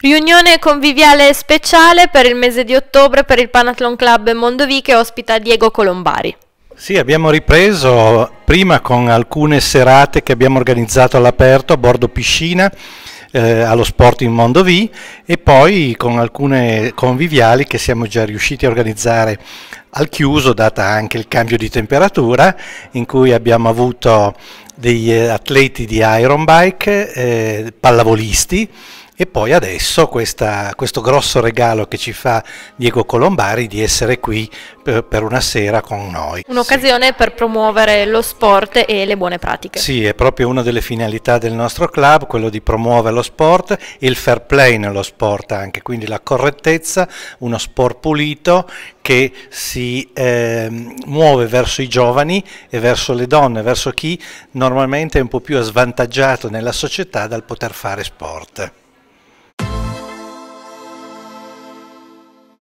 Riunione conviviale speciale per il mese di ottobre per il Panathlon Club Mondovì che ospita Diego Colombari. Sì, abbiamo ripreso prima con alcune serate che abbiamo organizzato all'aperto a bordo piscina eh, allo Sport in Mondovì e poi con alcune conviviali che siamo già riusciti a organizzare al chiuso, data anche il cambio di temperatura, in cui abbiamo avuto degli eh, atleti di Iron Bike, eh, pallavolisti, e poi adesso questa, questo grosso regalo che ci fa Diego Colombari di essere qui eh, per, una sera con noi. Un'occasione sì. per promuovere lo sport e le buone pratiche. Sì, è proprio una delle finalità del nostro club, quello di promuovere lo sport e il fair play nello sport anche, quindi la correttezza, uno sport pulito che si eh, muove verso i giovani e verso le donne, verso chi normalmente è un po' più svantaggiato nella società dal poter fare sport.